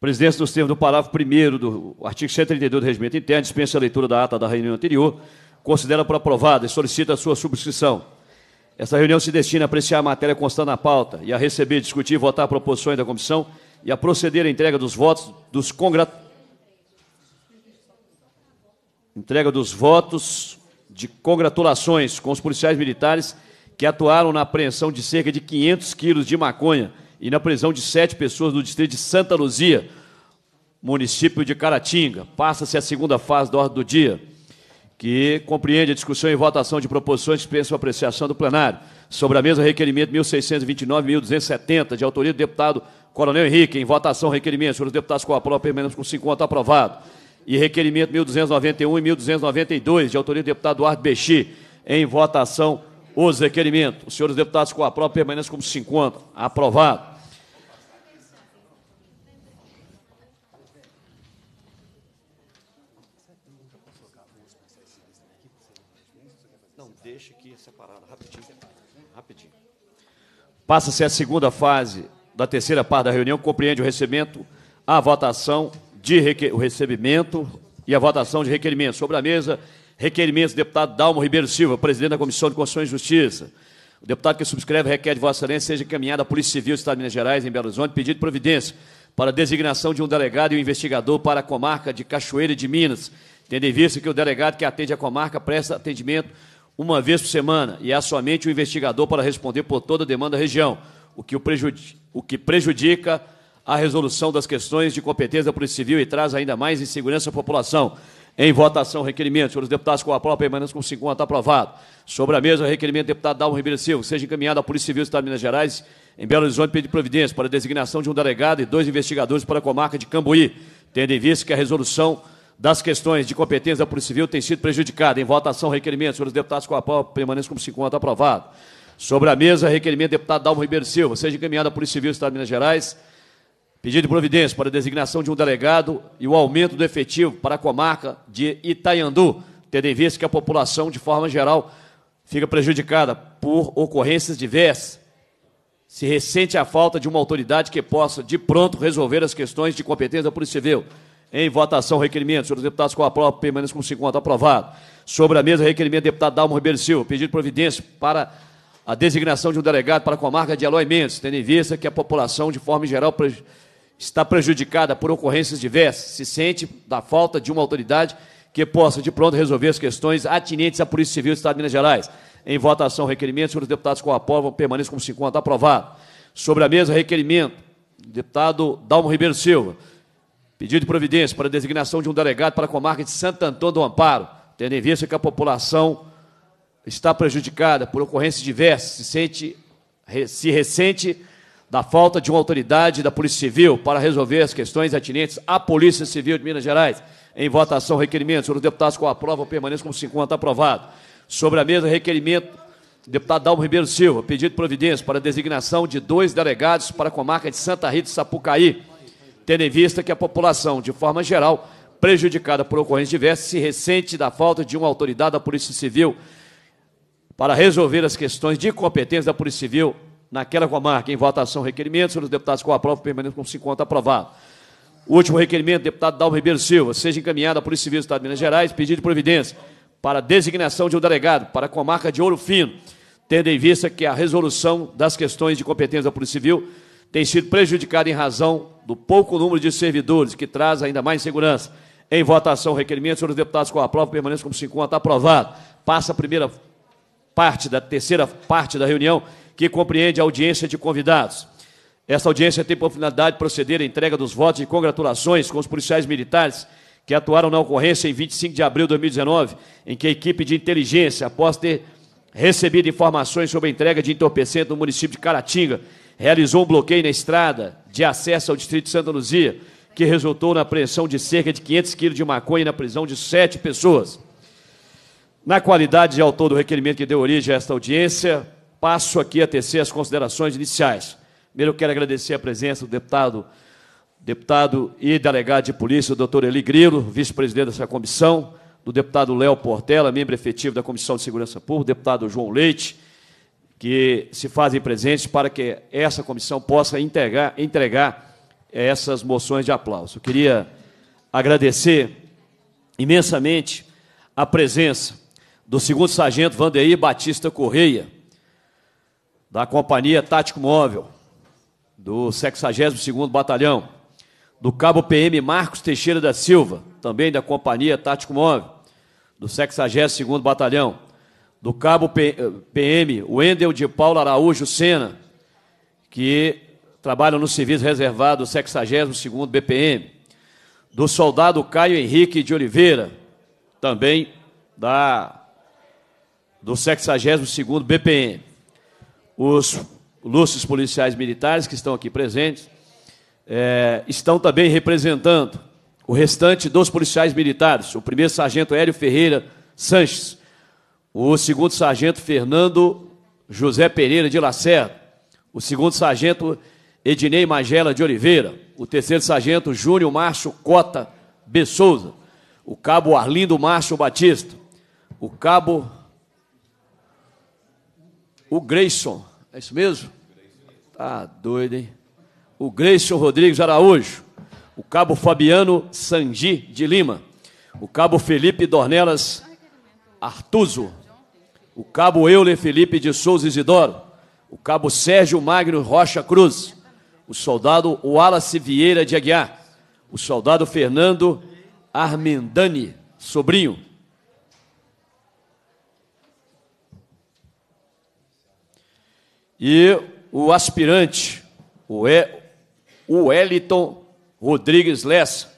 presidência, nos termos do parágrafo 1 do artigo 132 do Regimento Interno, dispensa a leitura da ata da reunião anterior, considera por aprovada e solicita a sua subscrição. Esta reunião se destina a apreciar a matéria constante na pauta e a receber, discutir e votar proposições da comissão e a proceder à entrega dos votos dos congrat... entrega dos votos de congratulações com os policiais militares que atuaram na apreensão de cerca de 500 quilos de maconha e na prisão de sete pessoas no distrito de Santa Luzia, município de Caratinga. Passa-se a segunda fase da ordem do dia, que compreende a discussão e votação de proposições que pensam apreciação do plenário. Sobre a mesma, requerimento 1629 1270, de autoria do deputado Coronel Henrique. Em votação, requerimento. Senhores deputados, com a prova, permanecemos com 50 aprovado. E requerimento 1291 e 1292, de autoria do deputado Eduardo Bexi. Em votação, os requerimentos. Os senhores deputados, com a prova, permanecem com 50. Aprovado. Passa-se a segunda fase da terceira parte da reunião, que compreende o recebimento, a votação de requer... o recebimento e a votação de requerimentos. Sobre a mesa, requerimentos do deputado Dalmo Ribeiro Silva, presidente da Comissão de Constituição e Justiça. O deputado que subscreve requer de Vossa Excelência seja encaminhado à Polícia Civil do Estado de Minas Gerais, em Belo Horizonte, pedido de providência para a designação de um delegado e um investigador para a comarca de Cachoeira de Minas, tendo em vista que o delegado que atende a comarca presta atendimento uma vez por semana e há somente o um investigador para responder por toda a demanda da região, o que, o, prejudica, o que prejudica a resolução das questões de competência da Polícia Civil e traz ainda mais insegurança à população. Em votação, requerimento. Senhores deputados, com a própria permanência com 50, aprovado. Sobre a mesa, requerimento do deputado Dalmo Ribeiro Silva, seja encaminhado à Polícia Civil do Estado de Minas Gerais, em Belo Horizonte, pedir providência para a designação de um delegado e dois investigadores para a comarca de Cambuí, tendo em vista que a resolução das questões de competência da Polícia Civil tem sido prejudicada. Em votação, requerimento. Senhores deputados, com a pau, permaneça como se encontra aprovado. Sobre a mesa, requerimento deputado Dalmo Ribeiro Silva. Seja encaminhado à Polícia Civil do Estado de Minas Gerais. Pedido de providência para a designação de um delegado e o aumento do efetivo para a comarca de Itaiandu, tendo em vista que a população, de forma geral, fica prejudicada por ocorrências diversas. Se ressente a falta de uma autoridade que possa, de pronto, resolver as questões de competência da Polícia Civil. Em votação, requerimento. Senhores deputados, com a prova, permaneça com 50. Aprovado. Sobre a mesa, requerimento, deputado Dalmo Ribeiro Silva. Pedido de providência para a designação de um delegado para a comarca de Aloy Mendes, tendo em vista que a população, de forma geral, está prejudicada por ocorrências diversas, se sente da falta de uma autoridade que possa, de pronto, resolver as questões atinentes à Polícia Civil do Estado de Minas Gerais. Em votação, requerimento. Senhores deputados, com a prova, permaneça com 50. Aprovado. Sobre a mesa, requerimento. Deputado Dalmo Ribeiro Silva Pedido de providência para a designação de um delegado para a comarca de Santo Antônio do Amparo, tendo em vista que a população está prejudicada por ocorrências diversas, se, sente, se ressente da falta de uma autoridade da Polícia Civil para resolver as questões atinentes à Polícia Civil de Minas Gerais. Em votação, requerimento. Senhor deputados com aprova, permaneça como 50 aprovado. Sobre a mesa, requerimento. Deputado Dalmo Ribeiro Silva, pedido de providência para a designação de dois delegados para a comarca de Santa Rita de Sapucaí, tendo em vista que a população, de forma geral, prejudicada por ocorrências diversas, se ressente da falta de uma autoridade da Polícia Civil para resolver as questões de competência da Polícia Civil naquela comarca. Em votação, requerimento, senhores deputados com aprova, permanente com 50 aprovado. O último requerimento, deputado Dalmo Ribeiro Silva, seja encaminhado à Polícia Civil do Estado de Minas Gerais, pedido de providência para designação de um delegado para a comarca de Ouro Fino, tendo em vista que a resolução das questões de competência da Polícia Civil tem sido prejudicado em razão do pouco número de servidores, que traz ainda mais insegurança. Em votação, requerimento, senhores deputados, com a prova, permaneça como se encontra. Aprovado. Passa a primeira parte da terceira parte da reunião, que compreende a audiência de convidados. Esta audiência tem por finalidade proceder à entrega dos votos e congratulações com os policiais militares que atuaram na ocorrência em 25 de abril de 2019, em que a equipe de inteligência, após ter recebido informações sobre a entrega de entorpecente no município de Caratinga, realizou um bloqueio na estrada de acesso ao distrito de Santa Luzia, que resultou na apreensão de cerca de 500 quilos de maconha e na prisão de sete pessoas. Na qualidade de autor do requerimento que deu origem a esta audiência, passo aqui a tecer as considerações iniciais. Primeiro, eu quero agradecer a presença do deputado, deputado e delegado de polícia, o doutor Eli Grilo, vice-presidente dessa comissão, do deputado Léo Portela, membro efetivo da Comissão de Segurança Pública, deputado João Leite, que se fazem presentes para que essa comissão possa entregar, entregar essas moções de aplauso. Eu queria agradecer imensamente a presença do segundo sargento Vanderlei Batista Correia, da Companhia Tático Móvel, do 62º Batalhão, do cabo PM Marcos Teixeira da Silva, também da Companhia Tático Móvel, do 62º Batalhão, do cabo PM eh, Wendel de Paula Araújo Sena, que trabalha no serviço reservado 62º BPM, do soldado Caio Henrique de Oliveira, também da do 62º BPM. Os lustres policiais militares que estão aqui presentes é, estão também representando o restante dos policiais militares, o primeiro sargento Hélio Ferreira Sanches, o segundo sargento Fernando José Pereira de Lacerda, o segundo sargento Ednei Magela de Oliveira, o terceiro sargento Júnior Márcio Cota B. Souza, o cabo Arlindo Márcio Batista, o cabo o Grayson, é isso mesmo? Tá doido, hein? O Grayson Rodrigues Araújo, o cabo Fabiano Sangi de Lima, o cabo Felipe Dornelas Artuso, o cabo Euler Felipe de Souza Isidoro, o cabo Sérgio Magno Rocha Cruz, o soldado Wallace Vieira de Aguiar, o soldado Fernando Armendani, sobrinho. E o aspirante, o, e, o Rodrigues Lessa,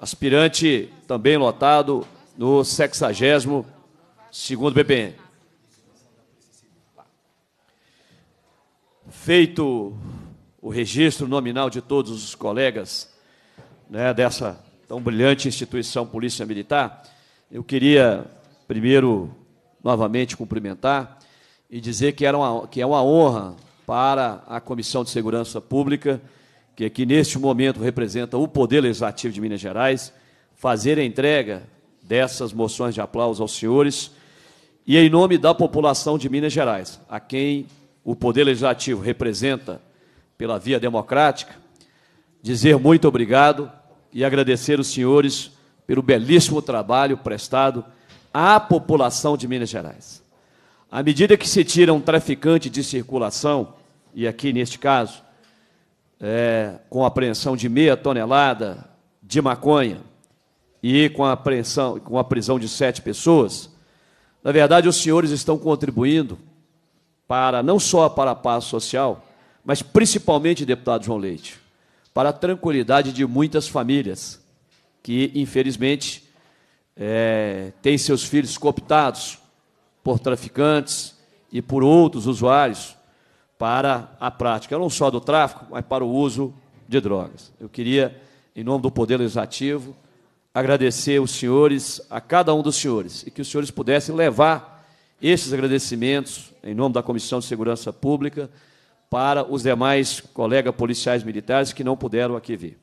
aspirante também lotado no 62 segundo BPM. Feito o registro nominal de todos os colegas né, dessa tão brilhante instituição Polícia Militar, eu queria primeiro novamente cumprimentar e dizer que, era uma, que é uma honra para a Comissão de Segurança Pública, que aqui neste momento representa o Poder Legislativo de Minas Gerais, fazer a entrega dessas moções de aplauso aos senhores e em nome da população de Minas Gerais, a quem o Poder Legislativo representa pela via democrática, dizer muito obrigado e agradecer os senhores pelo belíssimo trabalho prestado à população de Minas Gerais. À medida que se tira um traficante de circulação, e aqui neste caso, é, com apreensão de meia tonelada de maconha, e com a, com a prisão de sete pessoas, na verdade os senhores estão contribuindo para não só para a paz social, mas principalmente, deputado João Leite, para a tranquilidade de muitas famílias que, infelizmente, é, têm seus filhos cooptados por traficantes e por outros usuários para a prática, não só do tráfico, mas para o uso de drogas. Eu queria, em nome do Poder Legislativo, agradecer os senhores, a cada um dos senhores, e que os senhores pudessem levar esses agradecimentos, em nome da Comissão de Segurança Pública, para os demais colegas policiais militares que não puderam aqui vir.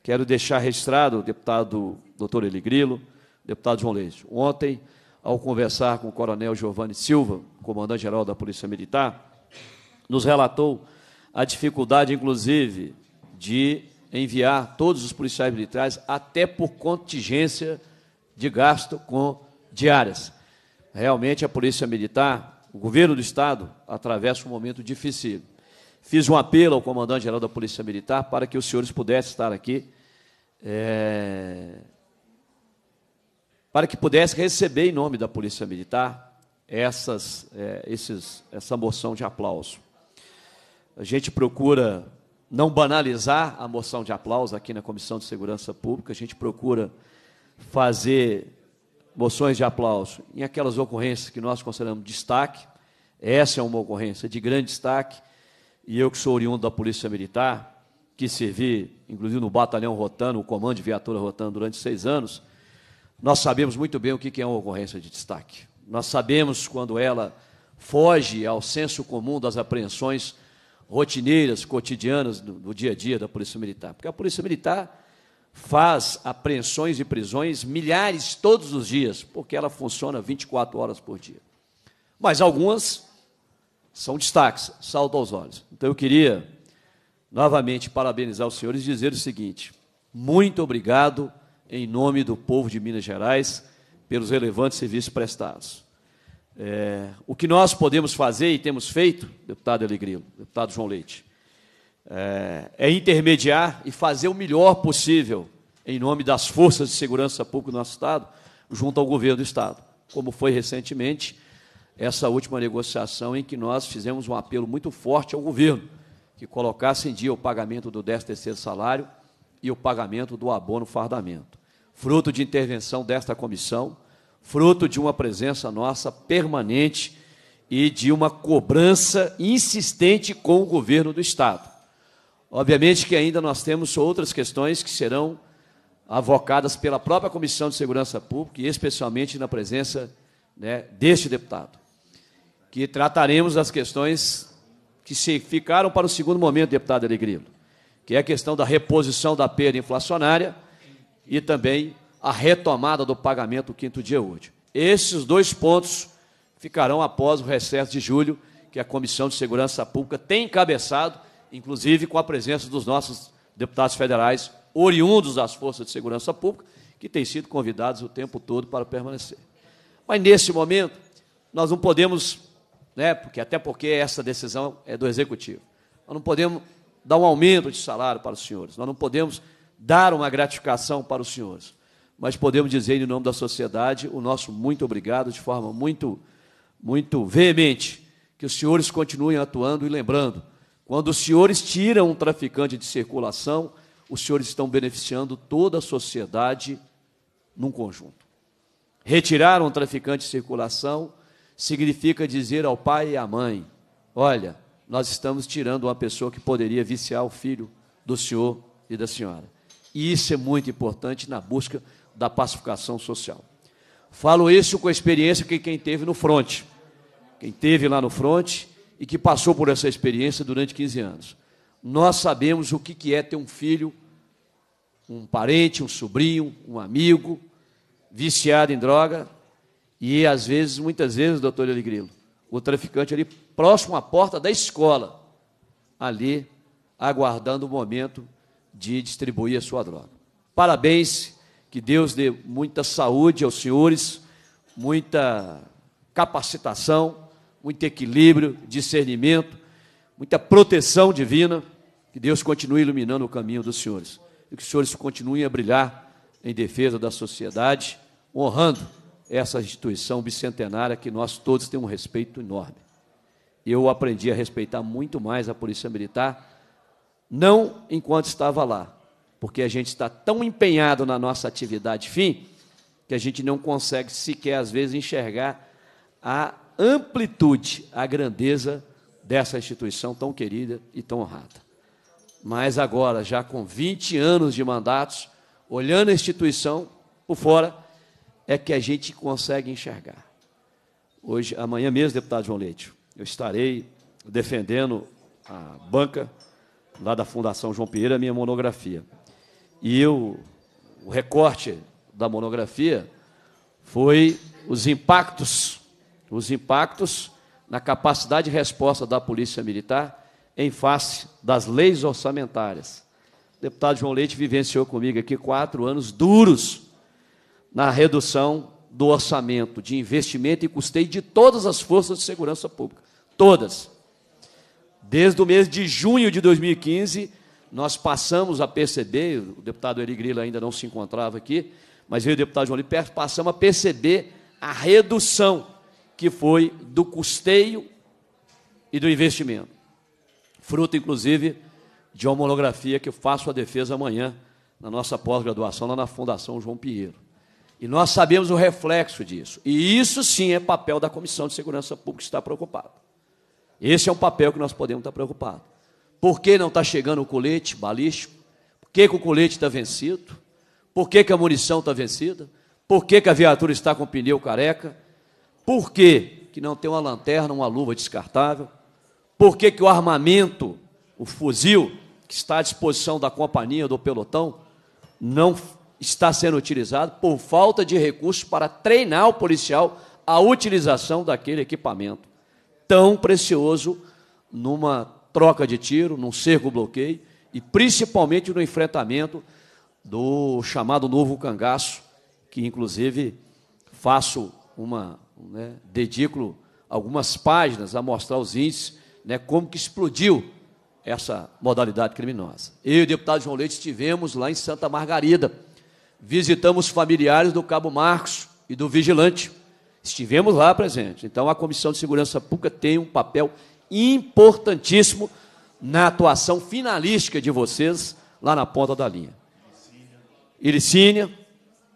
Quero deixar registrado, deputado doutor Eli Grilo, deputado João Leite, ontem, ao conversar com o coronel Giovanni Silva, comandante-geral da Polícia Militar, nos relatou a dificuldade, inclusive, de enviar todos os policiais militares, até por contingência de gasto com diárias. Realmente, a Polícia Militar, o governo do Estado, atravessa um momento difícil. Fiz um apelo ao comandante-geral da Polícia Militar para que os senhores pudessem estar aqui, é, para que pudesse receber, em nome da Polícia Militar, essas, é, esses, essa moção de aplauso. A gente procura não banalizar a moção de aplauso aqui na Comissão de Segurança Pública. A gente procura fazer moções de aplauso em aquelas ocorrências que nós consideramos destaque. Essa é uma ocorrência de grande destaque. E eu, que sou oriundo da Polícia Militar, que servi, inclusive, no batalhão rotando, o comando de viatura rotando durante seis anos, nós sabemos muito bem o que é uma ocorrência de destaque. Nós sabemos quando ela foge ao senso comum das apreensões rotineiras, cotidianas do, do dia a dia da Polícia Militar. Porque a Polícia Militar faz apreensões e prisões milhares todos os dias, porque ela funciona 24 horas por dia. Mas algumas são destaques, saltam aos olhos. Então eu queria novamente parabenizar os senhores e dizer o seguinte: muito obrigado em nome do povo de Minas Gerais pelos relevantes serviços prestados. É, o que nós podemos fazer e temos feito, deputado Elegrilo, deputado João Leite, é, é, intermediar e fazer o melhor possível em nome das forças de segurança pública do nosso Estado, junto ao governo do Estado, como foi recentemente essa última negociação em que nós fizemos um apelo muito forte ao governo que colocasse em dia o pagamento do 13º salário e o pagamento do abono fardamento. Fruto de intervenção desta comissão, fruto de uma presença nossa permanente e de uma cobrança insistente com o governo do Estado. Obviamente que ainda nós temos outras questões que serão avocadas pela própria Comissão de Segurança Pública e especialmente na presença né, deste deputado, que trataremos das questões que se ficaram para o segundo momento, deputado Alegrilo, que é a questão da reposição da perda inflacionária e também a retomada do pagamento do quinto dia útil. Esses dois pontos ficarão após o recesso de julho, que a Comissão de Segurança Pública tem encabeçado, inclusive com a presença dos nossos deputados federais, oriundos das Forças de Segurança Pública, que têm sido convidados o tempo todo para permanecer. Mas, nesse momento, nós não podemos, né, porque, até porque essa decisão é do Executivo, nós não podemos dar um aumento de salário para os senhores, nós não podemos dar uma gratificação para os senhores mas podemos dizer em nome da sociedade o nosso muito obrigado de forma muito, muito veemente. Que os senhores continuem atuando e lembrando, quando os senhores tiram um traficante de circulação, os senhores estão beneficiando toda a sociedade num conjunto. Retirar um traficante de circulação significa dizer ao pai e à mãe: olha, nós estamos tirando uma pessoa que poderia viciar o filho do senhor e da senhora. E isso é muito importante na busca da pacificação social. Falo isso com a experiência que quem teve no fronte, quem teve lá no fronte e que passou por essa experiência durante 15 anos. Nós sabemos o que é ter um filho, um parente, um sobrinho, um amigo viciado em droga e às vezes, muitas vezes, doutor Eligrilo, o traficante ali próximo à porta da escola, ali aguardando o momento de distribuir a sua droga. Parabéns que Deus dê muita saúde aos senhores, muita capacitação, muito equilíbrio, discernimento, muita proteção divina. Que Deus continue iluminando o caminho dos senhores. E que os senhores continuem a brilhar em defesa da sociedade, honrando essa instituição bicentenária que nós todos temos um respeito enorme. Eu aprendi a respeitar muito mais a Polícia Militar, não enquanto estava lá, porque a gente está tão empenhado na nossa atividade fim que a gente não consegue sequer, às vezes, enxergar a amplitude, a grandeza dessa instituição tão querida e tão honrada. Mas agora, já com 20 anos de mandatos, olhando a instituição por fora, é que a gente consegue enxergar. Hoje, amanhã mesmo, deputado João Leite, eu estarei defendendo a banca lá da Fundação João Pieira, minha monografia. E eu, o recorte da monografia foi os impactos, os impactos na capacidade de resposta da Polícia Militar em face das leis orçamentárias. O deputado João Leite vivenciou comigo aqui quatro anos duros na redução do orçamento de investimento e custeio de todas as forças de segurança pública. Todas. Desde o mês de junho de 2015 nós passamos a perceber, o deputado Eri Grilo ainda não se encontrava aqui, mas e o deputado João Liperto, passamos a perceber a redução que foi do custeio e do investimento. Fruto, inclusive, de uma monografia que eu faço a defesa amanhã na nossa pós-graduação, lá na Fundação João Pinheiro. E nós sabemos o reflexo disso. E isso sim é papel da Comissão de Segurança Pública estar preocupada. Esse é um papel que nós podemos estar preocupados. Por que não está chegando o colete balístico? Por que, que o colete está vencido? Por que, que a munição está vencida? Por que, que a viatura está com o pneu careca? Por que, que não tem uma lanterna, uma luva descartável? Por que, que o armamento, o fuzil, que está à disposição da companhia, do pelotão, não está sendo utilizado por falta de recursos para treinar o policial a utilização daquele equipamento tão precioso numa troca de tiro, num cerco bloqueio e principalmente no enfrentamento do chamado novo cangaço, que inclusive faço uma, né, dedico algumas páginas a mostrar os índices né, como que explodiu essa modalidade criminosa. Eu e o deputado João Leite estivemos lá em Santa Margarida, visitamos familiares do Cabo Marcos e do Vigilante, estivemos lá presentes. Então, a Comissão de Segurança Pública tem um papel importantíssimo na atuação finalística de vocês lá na ponta da linha. Iricínia,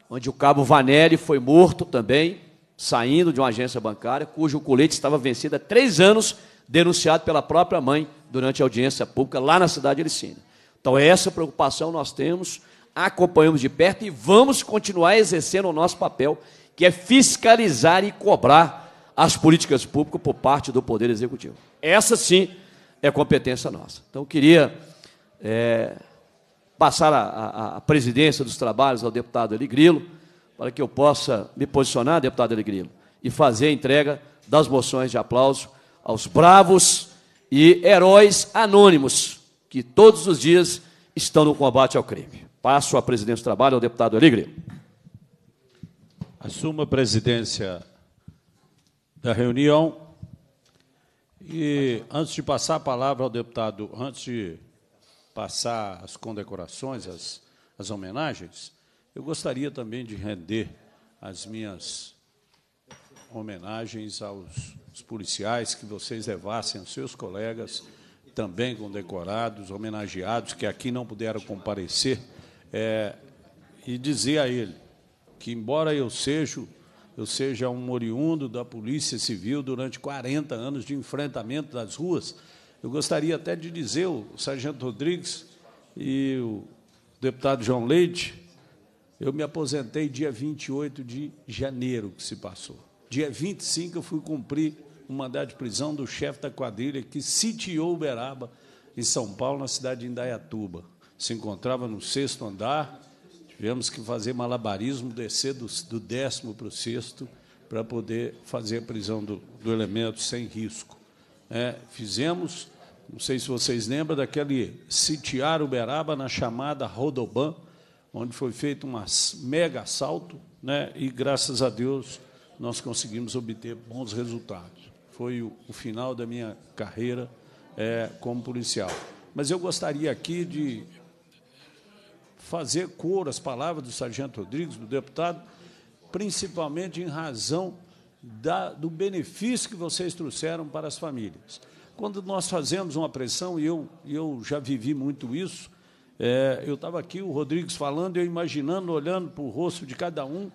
onde o cabo Vanelli foi morto também, saindo de uma agência bancária, cujo colete estava vencido há três anos, denunciado pela própria mãe durante a audiência pública lá na cidade de Iricínia. Então, essa preocupação nós temos, acompanhamos de perto e vamos continuar exercendo o nosso papel, que é fiscalizar e cobrar as políticas públicas por parte do Poder Executivo. Essa sim é competência nossa. Então, queria é, passar a, a, a, presidência dos trabalhos ao deputado Eligrilo, para que eu possa me posicionar, deputado Eligrilo, e fazer a entrega das moções de aplauso aos bravos e heróis anônimos que todos os dias estão no combate ao crime. Passo a presidência do trabalho ao deputado Eligrilo. Assuma a presidência, da reunião. E antes de passar a palavra ao deputado, antes de passar as condecorações, as, as homenagens, eu gostaria também de render as minhas homenagens aos, aos policiais que vocês levassem aos seus colegas, também condecorados, homenageados, que aqui não puderam comparecer, é, e dizer a ele que, embora eu seja eu seja um oriundo da Polícia Civil durante 40 anos de enfrentamento das ruas. Eu gostaria até de dizer, o Sargento Rodrigues e o deputado João Leite, eu me aposentei dia 28 de janeiro que se passou. Dia 25 eu fui cumprir o mandato de prisão do chefe da quadrilha que sitiou Uberaba, em São Paulo, na cidade de Indaiatuba. Se encontrava no sexto andar, Tivemos que fazer malabarismo, descer do, do décimo para o sexto, para poder fazer a prisão do, do elemento sem risco. É, fizemos, não sei se vocês lembram, daquele sitiar Uberaba na chamada Rodoban, onde foi feito um mega assalto, né? e graças a Deus nós conseguimos obter bons resultados. Foi o, o final da minha carreira é, como policial. Mas eu gostaria aqui de fazer cor às palavras do sargento Rodrigues, do deputado, principalmente em razão da, do benefício que vocês trouxeram para as famílias. Quando nós fazemos uma pressão, e eu, eu já vivi muito isso, é, eu estava aqui, o Rodrigues falando, eu imaginando, olhando para o rosto de cada um,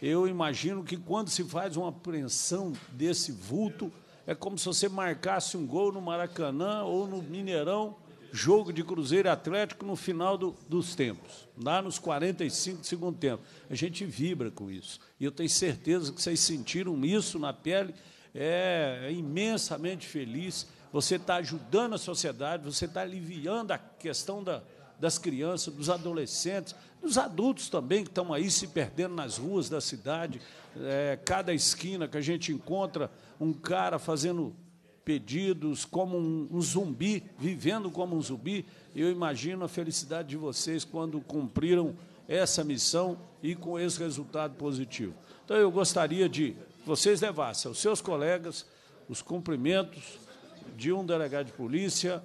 eu imagino que quando se faz uma pressão desse vulto, é como se você marcasse um gol no Maracanã ou no Mineirão jogo de Cruzeiro e Atlético no final do, dos tempos, lá nos 45 do segundo tempo. A gente vibra com isso. E eu tenho certeza que vocês sentiram isso na pele. É, é imensamente feliz. Você está ajudando a sociedade, você está aliviando a questão da, das crianças, dos adolescentes, dos adultos também que estão aí se perdendo nas ruas da cidade. É, cada esquina que a gente encontra um cara fazendo pedidos, como um, um, zumbi, vivendo como um zumbi. Eu imagino a felicidade de vocês quando cumpriram essa missão e com esse resultado positivo. Então, eu gostaria de que vocês levassem aos seus colegas os cumprimentos de um delegado de polícia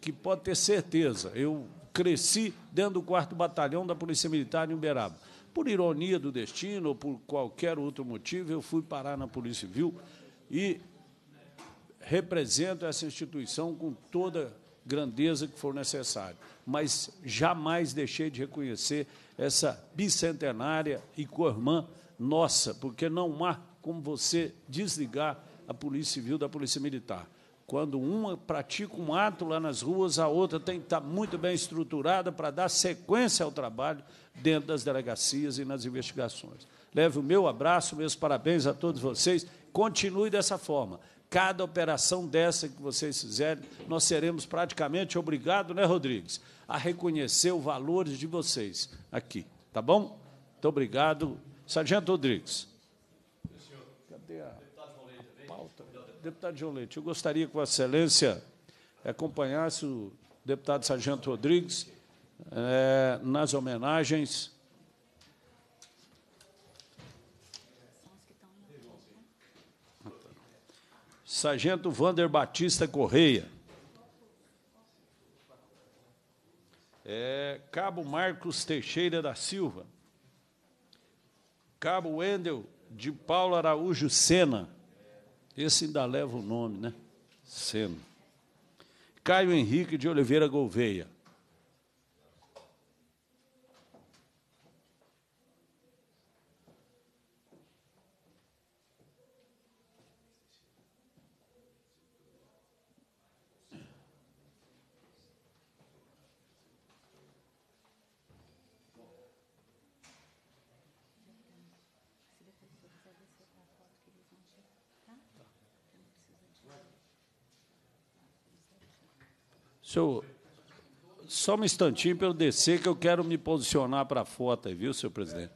que pode ter certeza. Eu cresci dentro do quarto Batalhão da Polícia Militar em Uberaba. Por ironia do destino ou por qualquer outro motivo, eu fui parar na Polícia Civil e represento essa instituição com toda grandeza que for necessário, mas jamais deixei de reconhecer essa bicentenária e co-irmã nossa, porque não há como você desligar a Polícia Civil da Polícia Militar. Quando uma pratica um ato lá nas ruas, a outra tem que estar muito bem estruturada para dar sequência ao trabalho dentro das delegacias e nas investigações. Leve o meu abraço, meus parabéns a todos vocês. Continue dessa forma. Cada operação dessa que vocês fizerem, nós seremos praticamente obrigados, né, Rodrigues, a reconhecer o valor de vocês aqui. Tá bom? Muito obrigado. Sargento Rodrigues. Cadê a pauta? Deputado João Leite, eu gostaria que Vossa Excelência acompanhasse o deputado Sargento Rodrigues é, nas homenagens Sargento Vander Batista Correia. É, Cabo Marcos Teixeira da Silva. Cabo Wendel de Paulo Araújo Sena. Esse ainda leva o nome, né? Sena. Caio Henrique de Oliveira Gouveia. Senhor, só um instantinho para eu descer, que eu quero me posicionar para a foto viu, senhor presidente?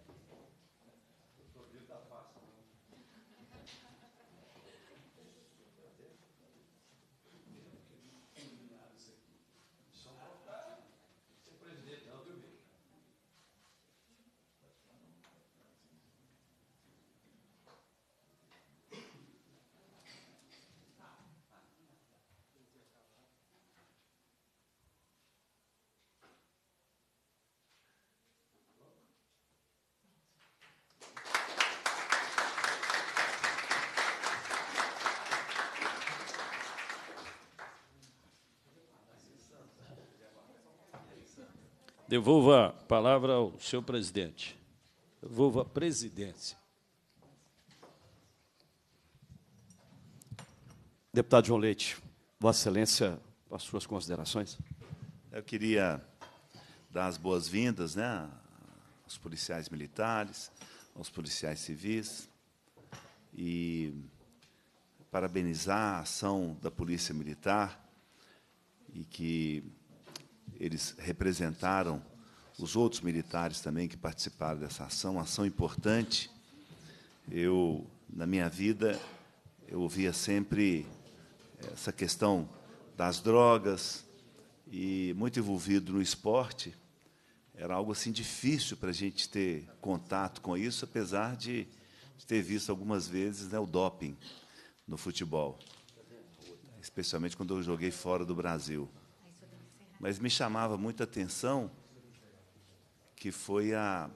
Devolvo a palavra ao senhor presidente. Devolvo a presidência. Deputado João Leite, Vossa Excelência, as suas considerações. Eu queria dar as boas-vindas né, aos policiais militares, aos policiais civis, e parabenizar a ação da Polícia Militar e que eles representaram os outros militares também que participaram dessa ação, uma ação importante. Eu, na minha vida, eu ouvia sempre essa questão das drogas e muito envolvido no esporte. Era algo assim difícil para a gente ter contato com isso, apesar de, de ter visto algumas vezes né, o doping no futebol, especialmente quando eu joguei fora do Brasil. Mas me chamava muita atenção que foi a,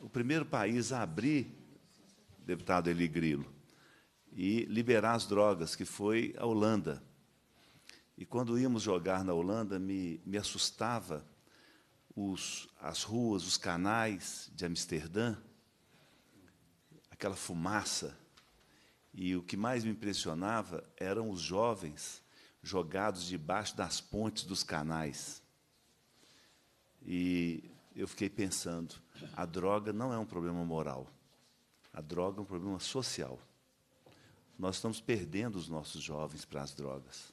o primeiro país a abrir, deputado Eli Grilo, e liberar as drogas, que foi a Holanda. E quando íamos jogar na Holanda, me, me assustava os, as ruas, os canais de Amsterdã, aquela fumaça. E o que mais me impressionava eram os jovens jogados debaixo das pontes dos canais. E eu fiquei pensando: a droga não é um problema moral, a droga é um problema social. Nós estamos perdendo os nossos jovens para as drogas.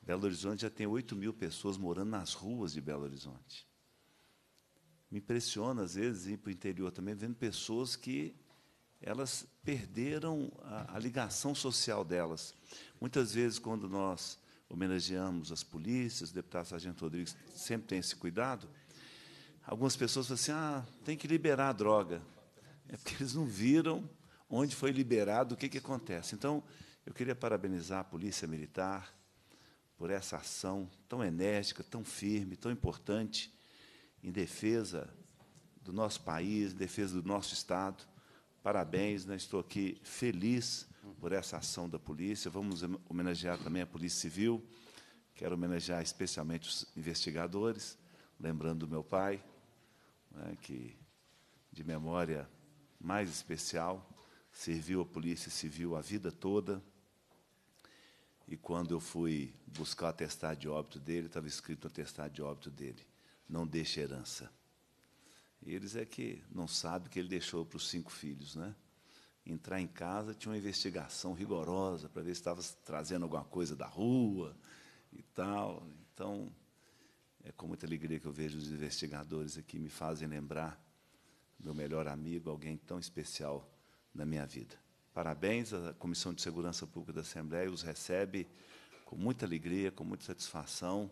Belo Horizonte já tem 8 mil pessoas morando nas ruas de Belo Horizonte. Me impressiona, às vezes, ir para o interior também, vendo pessoas que elas perderam a, a ligação social delas. Muitas vezes, quando nós homenageamos as polícias, o deputado Sargento Rodrigues sempre tem esse cuidado. Algumas pessoas falam assim: ah, tem que liberar a droga. É porque eles não viram onde foi liberado, o que, que acontece. Então, eu queria parabenizar a Polícia Militar por essa ação tão enérgica, tão firme, tão importante em defesa do nosso país, em defesa do nosso Estado. Parabéns, né? estou aqui feliz por essa ação da polícia. Vamos homenagear também a Polícia Civil. Quero homenagear especialmente os investigadores, lembrando do meu pai, né, que de memória mais especial serviu a Polícia Civil a vida toda. E quando eu fui buscar o atestado de óbito dele, estava escrito o atestado de óbito dele: não deixe herança. E eles é que não sabem que ele deixou para os cinco filhos, né? entrar em casa, tinha uma investigação rigorosa para ver se estava trazendo alguma coisa da rua e tal. Então, é com muita alegria que eu vejo os investigadores aqui me fazem lembrar meu melhor amigo, alguém tão especial na minha vida. Parabéns, a Comissão de Segurança Pública da Assembleia os recebe com muita alegria, com muita satisfação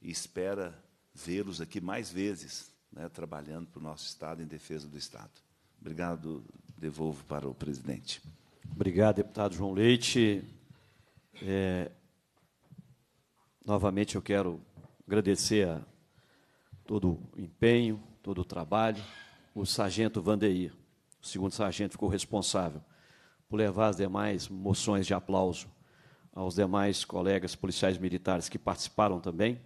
e espera vê-los aqui mais vezes, né, trabalhando para o nosso Estado, em defesa do Estado. Obrigado, devolvo para o presidente. Obrigado, deputado João Leite. É, novamente eu quero agradecer a todo o empenho, todo o trabalho. O sargento Vandeir, o segundo sargento, ficou responsável por levar as demais moções de aplauso aos demais colegas policiais militares que participaram também.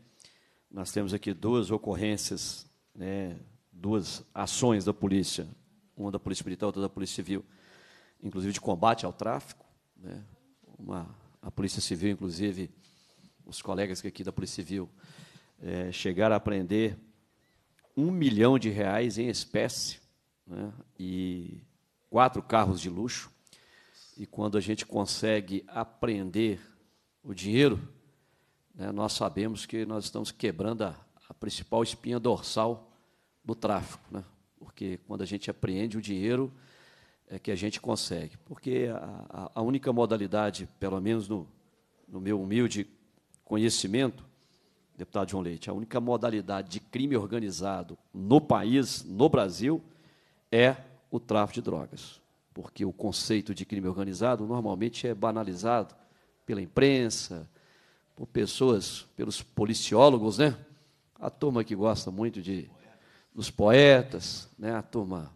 Nós temos aqui duas ocorrências, né, duas ações da polícia uma da Polícia Militar, outra da Polícia Civil, inclusive de combate ao tráfico. Né? Uma, a Polícia Civil, inclusive, os colegas aqui da Polícia Civil é, chegaram a apreender um milhão de reais em espécie né? e quatro carros de luxo. E quando a gente consegue apreender o dinheiro, né, nós sabemos que nós estamos quebrando a, a principal espinha dorsal do tráfico. Né? porque quando a gente apreende o dinheiro, é que a gente consegue. Porque a, a única modalidade, pelo menos no, no meu humilde conhecimento, deputado João Leite, a única modalidade de crime organizado no país, no Brasil, é o tráfico de drogas. Porque o conceito de crime organizado normalmente é banalizado pela imprensa, por pessoas, pelos policiólogos, né? A turma que gosta muito de dos poetas, né, a turma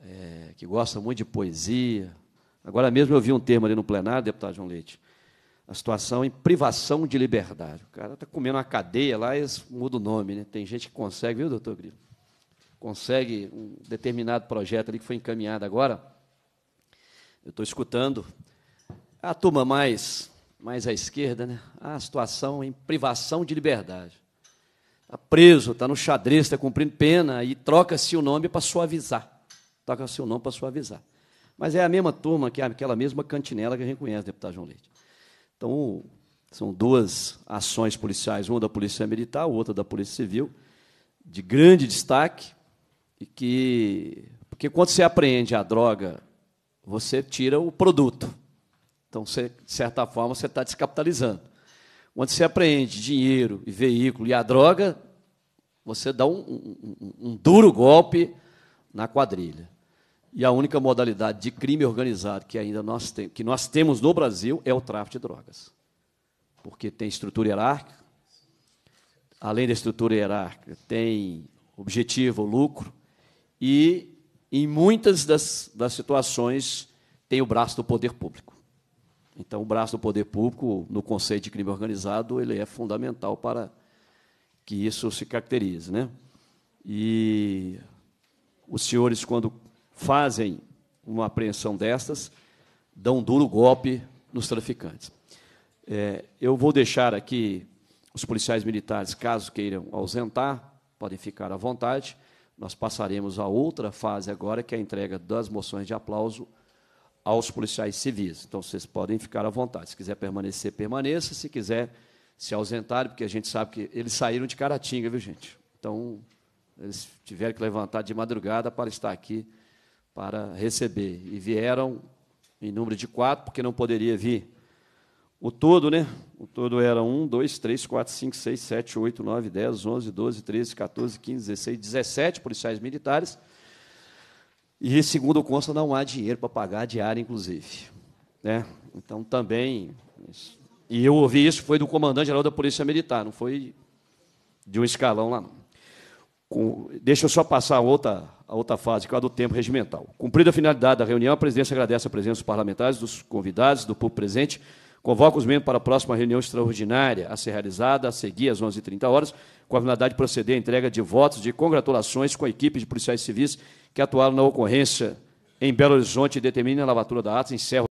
é, que gosta muito de poesia. Agora mesmo eu vi um termo ali no plenário, deputado João Leite, a situação em privação de liberdade. O cara está comendo uma cadeia lá e muda o nome. Né? Tem gente que consegue, viu, doutor Grilo? Consegue um determinado projeto ali que foi encaminhado agora. Eu estou escutando a turma mais, mais à esquerda, né? a situação em privação de liberdade está preso, está no xadrez, está cumprindo pena, e troca-se o nome para suavizar. Troca-se o nome para suavizar. Mas é a mesma turma, que é aquela mesma cantinela que a gente conhece, deputado João Leite. Então, são duas ações policiais, uma da Polícia Militar, outra da Polícia Civil, de grande destaque, e que. Porque quando você apreende a droga, você tira o produto. Então, você, de certa forma, você está descapitalizando. Quando se apreende dinheiro e veículo e a droga, você dá um, um, um duro golpe na quadrilha. E a única modalidade de crime organizado que ainda nós, tem, que nós temos no Brasil é o tráfico de drogas. Porque tem estrutura hierárquica, além da estrutura hierárquica, tem objetivo, lucro, e em muitas das, das situações tem o braço do poder público. Então, o braço do poder público, no conceito de crime organizado, ele é fundamental para que isso se caracterize. Né? E os senhores, quando fazem uma apreensão destas, dão um duro golpe nos traficantes. É, eu vou deixar aqui os policiais militares, caso queiram ausentar, podem ficar à vontade. Nós passaremos a outra fase agora, que é a entrega das moções de aplauso aos policiais civis. Então, vocês podem ficar à vontade. Se quiser permanecer, permaneça. Se quiser se ausentar, porque a gente sabe que eles saíram de Caratinga, viu, gente? Então, eles tiveram que levantar de madrugada para estar aqui para receber. E vieram em número de quatro, porque não poderia vir o todo, né? O todo era um, dois, três, quatro, cinco, seis, sete, oito, nove, dez, onze, doze, treze, quatorze, quinze, dezesseis, dezessete policiais militares. E, segundo consta, não há dinheiro para pagar a diária, inclusive. Né? Então, também. E eu ouvi isso, foi do comandante-geral da Polícia Militar, não foi de um escalão lá, não. Com, deixa eu só passar a outra, a outra fase, que é a do tempo regimental. Cumprida a finalidade da reunião, a presidência agradece a presença dos parlamentares, dos convidados, do público presente Convoco os membros para a próxima reunião extraordinária a ser realizada a seguir às 11h30 horas, com a finalidade de proceder à entrega de votos de congratulações com a equipe de policiais civis que atuaram na ocorrência em Belo Horizonte e determina a lavatura da ata. Encerro.